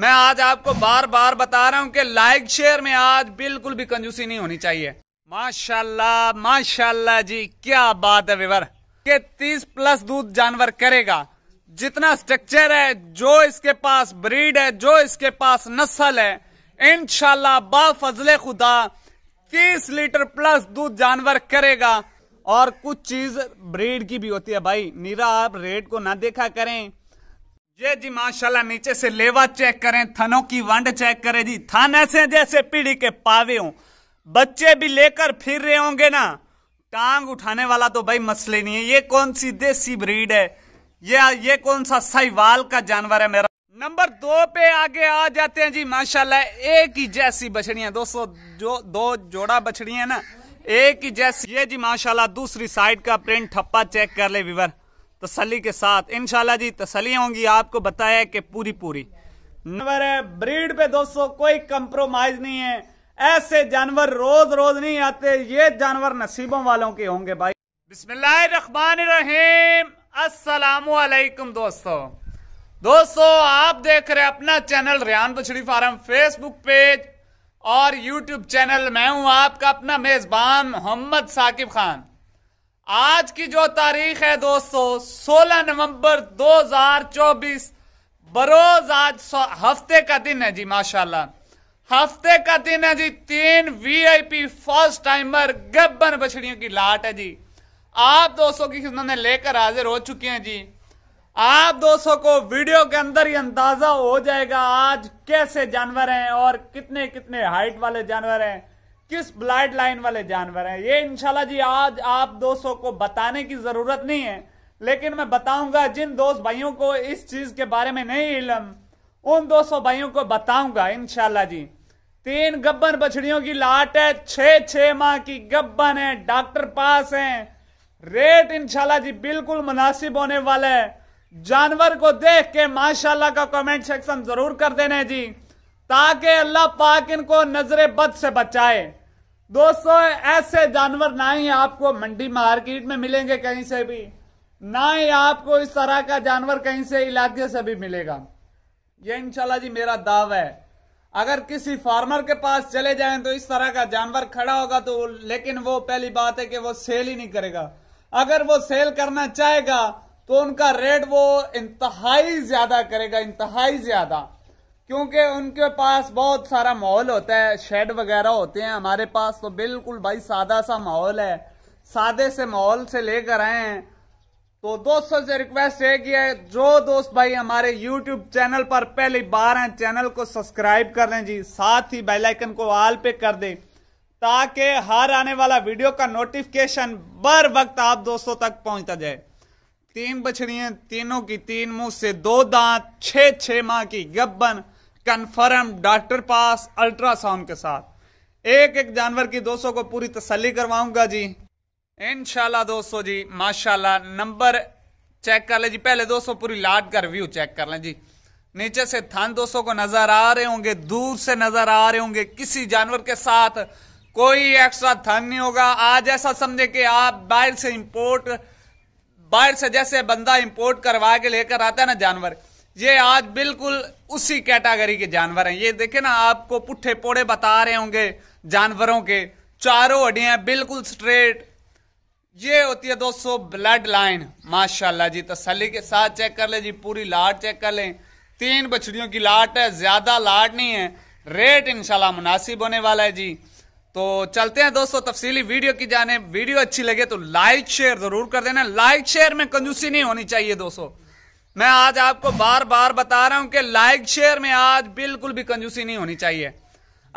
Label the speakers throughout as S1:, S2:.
S1: मैं आज आपको बार बार बता रहा हूं कि लाइक शेयर में आज बिल्कुल भी कंजूसी नहीं होनी चाहिए माशाल्लाह माशाल्लाह जी क्या बात है विवर के 30 प्लस दूध जानवर करेगा जितना स्ट्रक्चर है जो इसके पास ब्रीड है जो इसके पास नस्ल है इनशाला बाजले खुदा तीस लीटर प्लस दूध जानवर करेगा और कुछ चीज ब्रीड की भी होती है भाई नीरा आप रेट को ना देखा करें ये जी माशाल्लाह नीचे से लेवा चेक करें थनों की वंड चेक करें जी थन ऐसे जैसे पीढ़ी के पावे हों बच्चे भी लेकर फिर रहे होंगे ना टांग उठाने वाला तो भाई मसले नहीं है ये कौन सी देसी ब्रीड है ये ये कौन सा साहिवाल का जानवर है मेरा नंबर दो पे आगे आ जाते हैं जी माशाल्लाह एक ही जैसी बछड़िया दोस्तों जो दो जोड़ा है ना एक ही जैसी ये जी माशाल्लाह दूसरी साइड का प्रिंट ठप्पा चेक कर ले विवर तसली के साथ इनशाला जी तसली होंगी आपको बताया कि पूरी पूरी जानवर है ब्रीड पे दोस्तों कोई कंप्रोमाइज नहीं है ऐसे जानवर रोज रोज नहीं आते ये जानवर नसीबों वालों के होंगे भाई बिस्मिल्लाहिर्रहमानिर्रहीम अस्सलाम वालेकुम दोस्तों दोस्तों आप देख रहे अपना चैनल रियान बछड़ी फार्म फेसबुक पेज और यूट्यूब चैनल मैं हूं आपका अपना मेजबान मोहम्मद साकिब खान आज की जो तारीख है दोस्तों 16 नवंबर 2024 बरोज आज हफ्ते का दिन है जी माशाल्लाह हफ्ते का दिन है जी तीन वीआईपी फर्स्ट टाइमर गब्बर बछड़ियों की लाट है जी आप दोस्तों की खिदमत में लेकर हाजिर हो चुके हैं जी आप दोस्तों को वीडियो के अंदर ही अंदाजा हो जाएगा आज कैसे जानवर हैं और कितने कितने हाइट वाले जानवर हैं किस ब्लड लाइन वाले जानवर हैं ये इंशाल्लाह जी आज आप दोस्तों को बताने की जरूरत नहीं है लेकिन मैं बताऊंगा जिन दोस्त भाइयों को इस चीज के बारे में नहीं इलम उन दोस्तों भाइयों को बताऊंगा इनशाला जी तीन गब्बन बछड़ियों की लाट है छह छह माह की गब्बन है डॉक्टर पास है रेट इंशाल्लाह जी बिल्कुल मुनासिब होने वाला है जानवर को देख के माशाल्लाह का कमेंट सेक्शन जरूर कर देना जी ताकि अल्लाह पाक इनको नजर बद से बचाए दोस्तों ऐसे जानवर ना ही आपको मंडी मार्केट में मिलेंगे कहीं से भी ना ही आपको इस तरह का जानवर कहीं से इलाके से भी मिलेगा ये इंशाल्लाह जी मेरा दावा है अगर किसी फार्मर के पास चले जाएं तो इस तरह का जानवर खड़ा होगा तो लेकिन वो पहली बात है कि वो सेल ही नहीं करेगा अगर वो सेल करना चाहेगा तो उनका रेट वो इंतहाई ज्यादा करेगा इंतहाई ज्यादा क्योंकि उनके पास बहुत सारा माहौल होता है शेड वगैरह होते हैं हमारे पास तो बिल्कुल भाई सादा सा माहौल है सादे से माहौल से लेकर आए हैं तो दोस्तों से रिक्वेस्ट है कि जो दोस्त भाई हमारे यूट्यूब चैनल पर पहली बार हैं चैनल को सब्सक्राइब कर लें जी साथ ही बेल आइकन को ऑल पे कर दें ताकि हर आने वाला वीडियो का नोटिफिकेशन बर वक्त आप दोस्तों तक पहुंचता जाए तीन बछड़ियां तीनों की तीन मुंह से दो दांत छह छह माह की गब्बन कन्फर्म डॉक्टर पास अल्ट्रासाउंड के साथ एक एक जानवर की दोस्तों को पूरी तसली करवाऊंगा जी इनशाला दोस्तों जी माशाल्लाह नंबर चेक कर लें जी पहले दोस्तों पूरी लाट का रिव्यू चेक कर लें जी नीचे से थन दोस्तों को नजर आ रहे होंगे दूर से नजर आ रहे होंगे किसी जानवर के साथ कोई एक्स्ट्रा थान नहीं होगा आज ऐसा समझे कि आप बाहर से इंपोर्ट बाहर से जैसे बंदा इंपोर्ट करवा के लेकर आता है ना जानवर ये आज बिल्कुल उसी कैटेगरी के जानवर हैं ये देखे ना आपको पुट्ठे पोड़े बता रहे होंगे जानवरों के चारों हड्डियां बिल्कुल स्ट्रेट ये होती है दोस्तों ब्लड लाइन माशाल्लाह जी तसली के साथ चेक कर ले जी पूरी लाट चेक कर लें तीन बछड़ियों की लाट है ज्यादा लाट नहीं है रेट इनशाला मुनासिब होने वाला है जी तो चलते हैं दोस्तों तफसीली वीडियो की जाने वीडियो अच्छी लगे तो लाइक शेयर जरूर कर देना लाइक शेयर में कंजूसी नहीं होनी चाहिए दोस्तों मैं आज आपको बार बार बता रहा हूं कि लाइक शेयर में आज बिल्कुल भी कंजूसी नहीं होनी चाहिए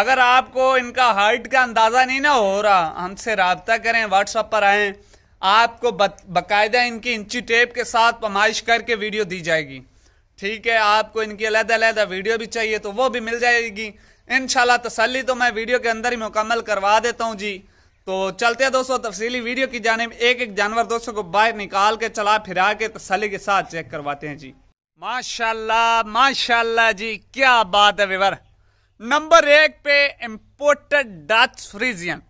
S1: अगर आपको इनका हाइट का अंदाज़ा नहीं ना हो रहा हमसे रबता करें व्हाट्सअप पर आए आपको बाकायदा इनकी इंची टेप के साथ पमाइश करके वीडियो दी जाएगी ठीक है आपको इनकी अलहदा वीडियो भी चाहिए तो वो भी मिल जाएगी इन तसली तो मैं वीडियो के अंदर ही मुकम्मल करवा देता हूँ जी तो चलते हैं दोस्तों तफसीली वीडियो की जाने में एक एक जानवर दोस्तों को बाहर निकाल के चला फिरा के तसली तो के साथ चेक करवाते हैं जी माशाल्लाह माशाल्लाह जी क्या बात है विवर नंबर एक पे इम्पोर्टेड डच फ्रीजियन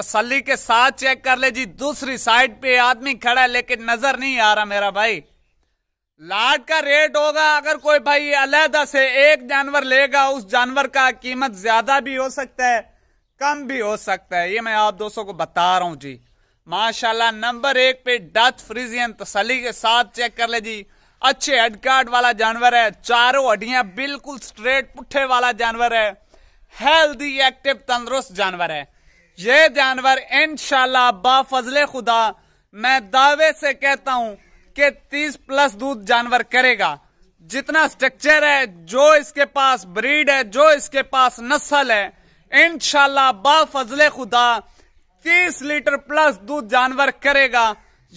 S1: तसली के साथ चेक कर ले जी दूसरी साइड पे आदमी खड़ा है लेकिन नजर नहीं आ रहा मेरा भाई लाट का रेट होगा अगर कोई भाई अलहदा से एक जानवर लेगा उस जानवर का कीमत ज्यादा भी हो सकता है कम भी हो सकता है ये मैं आप दोस्तों को बता रहा हूँ जी माशाल्लाह नंबर एक पे डच फ्रीजियन तसली के साथ चेक कर ले जी अच्छे हडकाट वाला जानवर है चारों हड्डियां बिल्कुल स्ट्रेट पुट्ठे वाला जानवर है हेल्दी एक्टिव तंदुरुस्त जानवर है ये जानवर इनशाला बाफजले खुदा मैं दावे से कहता हूं कि 30 प्लस दूध जानवर करेगा जितना स्ट्रक्चर है जो इसके पास ब्रीड है जो इसके पास नस्ल है इनशाला बाफजल खुदा तीस लीटर प्लस दूध जानवर करेगा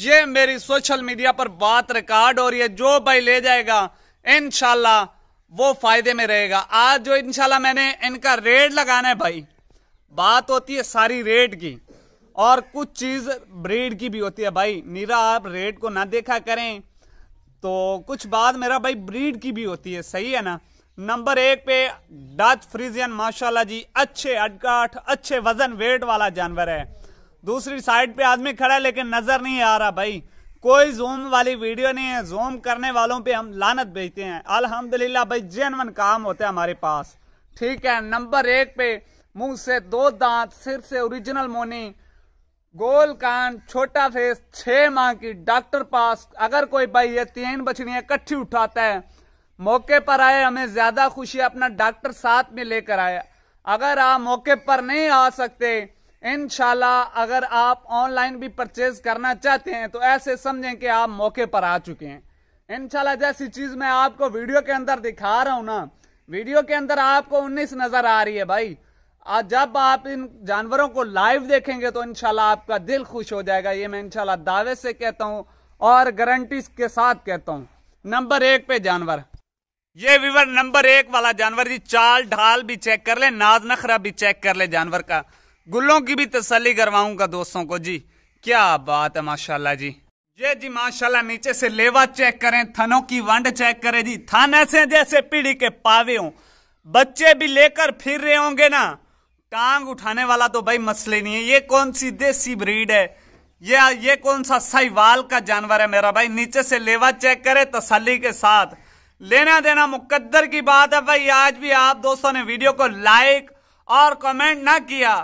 S1: ये मेरी सोशल मीडिया पर बात रिकॉर्ड और ये जो भाई ले जाएगा इनशाला वो फायदे में रहेगा आज जो इनशाला मैंने इनका रेट लगाना है भाई बात होती है सारी रेट की और कुछ चीज ब्रीड की भी होती है भाई नीरा आप रेट को ना देखा करें तो कुछ बात मेरा भाई ब्रीड की भी होती है सही है ना नंबर एक पे डच फ्रीजियन माशाल्लाह जी अच्छे अटकाठ अच्छे वजन वेट वाला जानवर है दूसरी साइड पे आदमी खड़ा है लेकिन नजर नहीं आ रहा भाई कोई जूम वाली वीडियो नहीं है जूम करने वालों पे हम लानत भेजते हैं अल्हम्दुलिल्लाह भाई जेनवन काम होता है हमारे पास ठीक है नंबर एक पे मुंह से दो दांत सिर से ओरिजिनल मोनी गोल कान छोटा फेस छह माह की डॉक्टर पास अगर कोई भाई ये तीन बछड़ियां इकट्ठी उठाता है मौके पर आए हमें ज्यादा खुशी अपना डॉक्टर साथ में लेकर आया अगर आप मौके पर नहीं आ सकते इनशाला अगर आप ऑनलाइन भी परचेज करना चाहते हैं तो ऐसे समझें कि आप मौके पर आ चुके हैं इनशाला जैसी चीज मैं आपको वीडियो के अंदर दिखा रहा हूं ना वीडियो के अंदर आपको उन्नीस नजर आ रही है भाई आज जब आप इन जानवरों को लाइव देखेंगे तो इनशाला आपका दिल खुश हो जाएगा ये मैं इनशाला दावे से कहता हूँ और गारंटी के साथ कहता हूँ नंबर एक पे जानवर ये विवर नंबर एक वाला जानवर जी चाल ढाल भी चेक कर ले नाद नखरा भी चेक कर ले जानवर का गुल्लों की भी तसली करवाऊंगा दोस्तों को जी क्या बात है माशाल्लाह जी ये जी माशाल्लाह नीचे से लेवा चेक करें थनों की वंड चेक करें जी थन ऐसे जैसे पीढ़ी के पावे हों बच्चे भी लेकर फिर रहे होंगे ना टांग उठाने वाला तो भाई मसले नहीं है ये कौन सी देसी ब्रीड है ये ये कौन सा साहिवाल का जानवर है मेरा भाई नीचे से लेवा चेक करे तसली के साथ लेना देना मुकद्दर की बात है भाई आज भी आप दोस्तों ने वीडियो को लाइक और कमेंट ना किया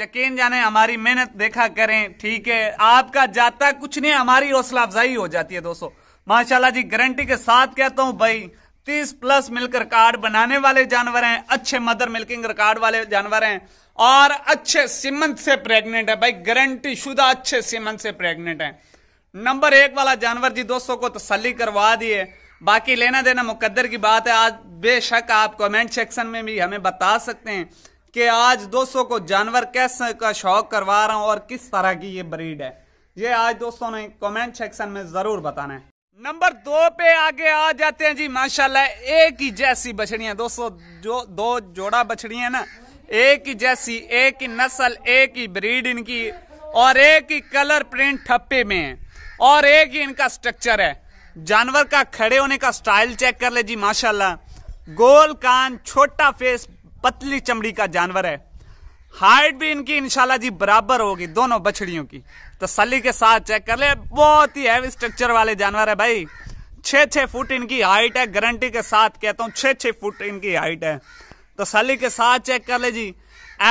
S1: यकीन जाने हमारी मेहनत देखा करें ठीक है आपका जाता कुछ नहीं हमारी हौसला अफजाई हो जाती है दोस्तों माशाल्लाह जी गारंटी के साथ कहता हूं भाई तीस प्लस मिलकर कार्ड बनाने वाले जानवर हैं अच्छे मदर मिल्किंग कार्ड वाले जानवर हैं और अच्छे सीमंत से प्रेग्नेंट है भाई गारंटी शुदा अच्छे सीमंत से प्रेग्नेंट है नंबर एक वाला जानवर जी दोस्तों को तसली करवा दिए बाकी लेना देना मुकद्दर की बात है आज बेशक आप कमेंट सेक्शन में भी हमें बता सकते हैं कि आज दोस्तों को जानवर कैसे का शौक करवा रहा हूँ और किस तरह की ये ब्रीड है ये आज दोस्तों ने कमेंट सेक्शन में जरूर बताना है नंबर दो पे आगे आ जाते हैं जी माशाल्लाह एक ही जैसी बछड़िया दोस्तों जो दो जोड़ा बछड़िया ना एक ही जैसी एक ही नस्ल एक ही ब्रीड इनकी और एक ही कलर प्रिंट ठप्पे में है और एक ही इनका स्ट्रक्चर है जानवर का खड़े होने का स्टाइल चेक कर ले जी माशाल्लाह गोल कान छोटा फेस पतली चमड़ी का जानवर है हाइट भी इनकी इनशाला जी बराबर होगी दोनों बछड़ियों की तसली के साथ चेक कर ले बहुत ही हैवी स्ट्रक्चर वाले जानवर है भाई छे छे फुट इनकी हाइट है गारंटी के साथ कहता हूँ छे छे फुट इनकी हाइट है तसली के साथ चेक कर ले जी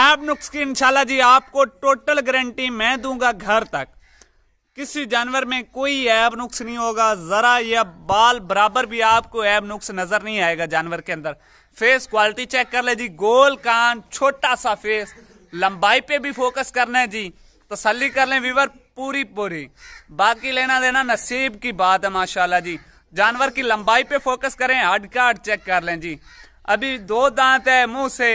S1: ऐप नुक्स की इनशाला जी आपको टोटल गारंटी मैं दूंगा घर तक किसी जानवर में कोई ऐब नुक्स नहीं होगा ज़रा या बाल बराबर भी आपको ऐब नुक्स नज़र नहीं आएगा जानवर के अंदर फेस क्वालिटी चेक कर ले जी गोल कान छोटा सा फेस लंबाई पे भी फोकस करना है जी तसली कर लें वीवर पूरी पूरी बाकी लेना देना नसीब की बात है माशाल्लाह जी जानवर की लंबाई पे फोकस करें हड का हड चेक कर लें जी अभी दो दांत है मुंह से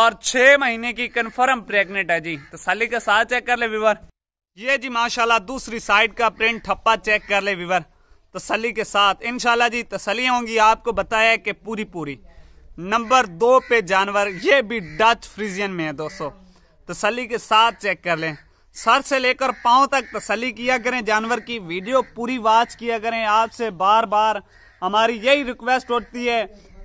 S1: और छह महीने की कन्फर्म प्रेग्नेंट है जी तसली के साथ चेक कर ले विवर ये जी माशाल्लाह दूसरी साइड का प्रिंट ठप्पा चेक कर ले विवर तसली के साथ इनशाला जी तसली होंगी आपको बताया कि पूरी पूरी नंबर दो पे जानवर ये भी डच फ्रीजियन में है दोस्तों तसली के साथ चेक कर लें सर से लेकर पाँव तक तसली किया करें जानवर की वीडियो पूरी वाच किया करें आपसे बार बार हमारी यही रिक्वेस्ट होती है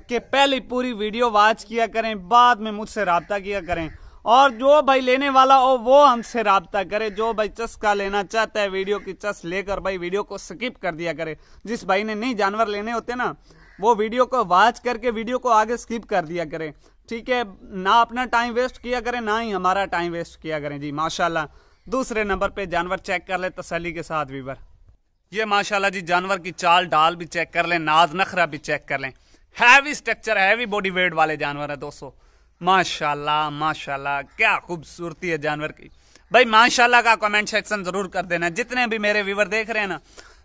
S1: कि पहले पूरी वीडियो वाच किया करें बाद में मुझसे रबता किया करें और जो भाई लेने वाला हो वो हमसे रबता करे जो भाई चस्का लेना चाहता है वीडियो की चस लेकर भाई वीडियो को स्किप कर दिया करे जिस भाई ने नहीं जानवर लेने होते ना वो वीडियो को वाच करके वीडियो को आगे स्किप कर दिया करे ठीक है ना अपना टाइम वेस्ट किया करें ना ही हमारा टाइम वेस्ट किया करें जी माशाल्लाह दूसरे नंबर पे जानवर चेक कर ले तसली के साथ वीवर ये माशाल्लाह जी जानवर की चाल डाल भी चेक कर लें नाज नखरा भी चेक कर लें heavy structure heavy body weight वाले जानवर है दोस्तों माशाल्लाह माशाल्लाह क्या खूबसूरती है जानवर की भाई माशाल्लाह का कमेंट सेक्शन जरूर कर देना जितने भी मेरे व्यूवर देख रहे हैं ना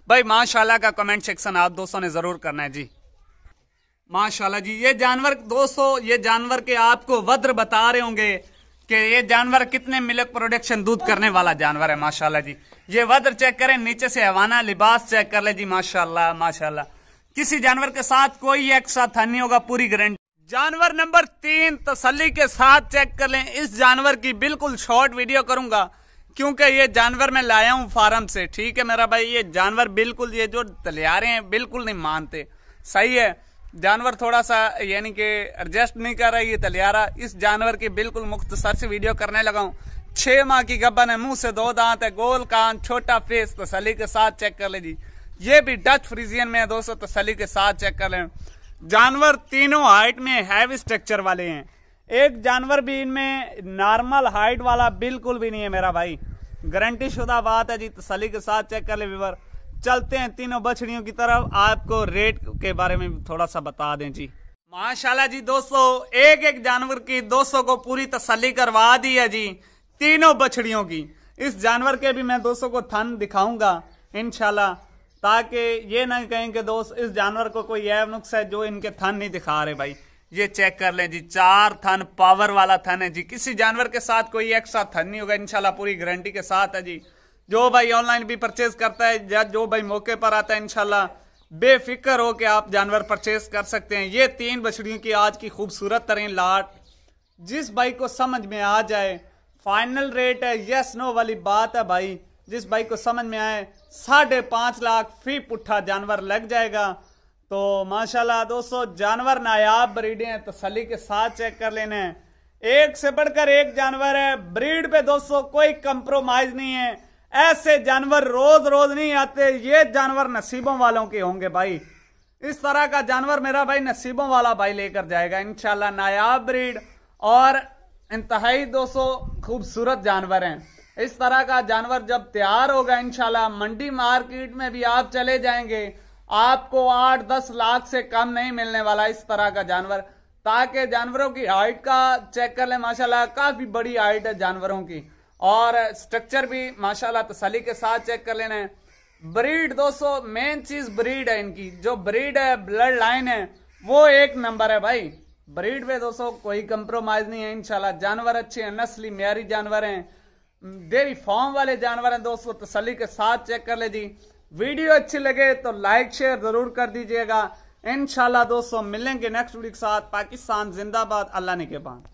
S1: भाई माशाल्लाह का कमेंट सेक्शन आप दोस्तों ने जरूर करना है जी माशाल्लाह जी ये जानवर दोस्तों ये जानवर के आपको वज्र बता रहे होंगे कि ये जानवर कितने मिल्क प्रोडक्शन दूध करने वाला जानवर है माशाल्लाह जी ये वज्र चेक करें नीचे से हवाना लिबास चेक कर ले जी माशाल्लाह माशाल्लाह किसी जानवर के साथ कोई एक साथ नहीं होगा पूरी गारंटी जानवर नंबर तीन तसली के साथ चेक कर लें इस जानवर की बिल्कुल शॉर्ट वीडियो करूंगा क्योंकि ये जानवर मैं लाया हूँ फार्म से ठीक है मेरा भाई ये जानवर बिल्कुल ये जो तलियारे हैं बिल्कुल नहीं मानते सही है जानवर थोड़ा सा यानी कि एडजस्ट नहीं कर रहा ये तलियारा इस जानवर की बिल्कुल मुख्तसर से वीडियो करने लगा हूँ छह माह की गब्बन है मुंह से दो दांत है गोल कान छोटा फेस तसली के साथ चेक कर जी ये भी डच फ्रीजियन में है दोस्तों तसली के साथ चेक कर लें जानवर तीनों हाइट में हैवी स्ट्रक्चर वाले हैं एक जानवर भी इनमें नॉर्मल हाइट वाला बिल्कुल भी नहीं है मेरा भाई गारंटी शुदा बात है जी तसली के साथ चेक कर ले व्यूवर चलते हैं तीनों बछड़ियों की तरफ आपको रेट के बारे में थोड़ा सा बता दें जी माशाला जी दोस्तों एक एक जानवर की दोस्तों को पूरी तसली करवा दी है जी तीनों बछड़ियों की इस जानवर के भी मैं दोस्तों को थन दिखाऊंगा इनशाला ताकि ये ना कहें कि दोस्त इस जानवर को कोई ऐब नुक्स है जो इनके थन नहीं दिखा रहे भाई ये चेक कर लें जी चार थन पावर वाला थन है जी किसी जानवर के साथ कोई एक साथ थन नहीं होगा इनशाला पूरी गारंटी के साथ है जी जो भाई ऑनलाइन भी परचेज करता है या जो भाई मौके पर आता है इनशाला बेफिक्र हो के आप जानवर परचेज कर सकते हैं ये तीन बछड़ियों की आज की खूबसूरत तरीन लाट जिस भाई को समझ में आ जाए फाइनल रेट है यस नो वाली बात है भाई जिस भाई को समझ में आए साढ़े पाँच लाख फी पुट्ठा जानवर लग जाएगा तो माशाल्लाह दोस्तों जानवर नायाब ब्रीडें हैं तसली तो के साथ चेक कर लेने एक से बढ़कर एक जानवर है ब्रीड पे दोस्तों कोई कंप्रोमाइज नहीं है ऐसे जानवर रोज रोज नहीं आते ये जानवर नसीबों वालों के होंगे भाई इस तरह का जानवर मेरा भाई नसीबों वाला भाई लेकर जाएगा इनशाला नायाब ब्रीड और इंतहाई दोस्तों खूबसूरत जानवर हैं इस तरह का जानवर जब तैयार होगा इनशाला मंडी मार्केट में भी आप चले जाएंगे आपको आठ दस लाख से कम नहीं मिलने वाला इस तरह का जानवर ताकि जानवरों की हाइट का चेक कर ले माशाल्लाह काफी बड़ी हाइट है जानवरों की और स्ट्रक्चर भी माशाल्लाह तसली के साथ चेक कर लेना है ब्रीड दोस्तों मेन चीज ब्रीड है इनकी जो ब्रीड है ब्लड लाइन है वो एक नंबर है भाई ब्रीड में दोस्तों कोई कंप्रोमाइज नहीं है इनशाला जानवर अच्छे हैं नस्ली म्यारी जानवर हैं डेयरी फॉर्म वाले जानवर हैं दोस्तों तसली तो के साथ चेक कर ले जी वीडियो अच्छी लगे तो लाइक शेयर जरूर कर दीजिएगा इनशाला दोस्तों मिलेंगे नेक्स्ट वीडियो के साथ पाकिस्तान जिंदाबाद अल्लाह ने के बाद